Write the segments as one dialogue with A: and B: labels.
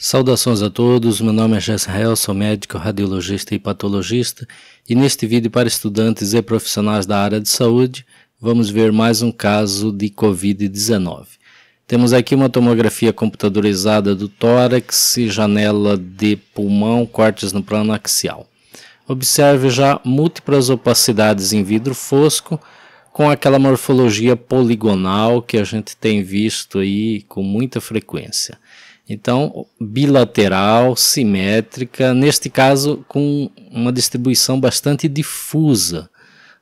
A: Saudações a todos, meu nome é Jessrael, sou médico, radiologista e patologista e neste vídeo para estudantes e profissionais da área de saúde vamos ver mais um caso de Covid-19. Temos aqui uma tomografia computadorizada do tórax e janela de pulmão, cortes no plano axial. Observe já múltiplas opacidades em vidro fosco, com aquela morfologia poligonal que a gente tem visto aí com muita frequência. Então, bilateral, simétrica, neste caso com uma distribuição bastante difusa,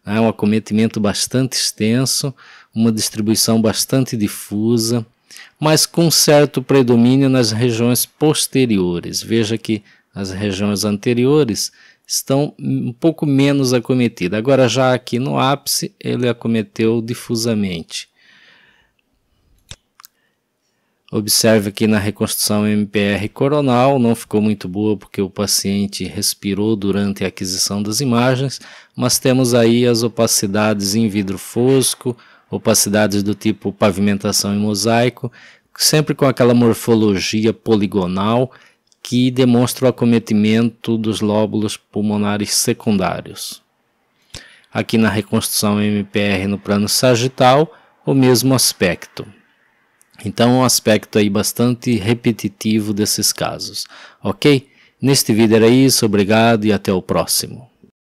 A: né? um acometimento bastante extenso, uma distribuição bastante difusa, mas com certo predomínio nas regiões posteriores. Veja que as regiões anteriores estão um pouco menos acometidas. Agora, já aqui no ápice, ele acometeu difusamente. Observe que na reconstrução MPR coronal não ficou muito boa porque o paciente respirou durante a aquisição das imagens, mas temos aí as opacidades em vidro fosco, opacidades do tipo pavimentação em mosaico, sempre com aquela morfologia poligonal que demonstra o acometimento dos lóbulos pulmonares secundários. Aqui na reconstrução MPR no plano sagital, o mesmo aspecto. Então, um aspecto aí bastante repetitivo desses casos, ok? Neste vídeo era isso, obrigado e até o próximo.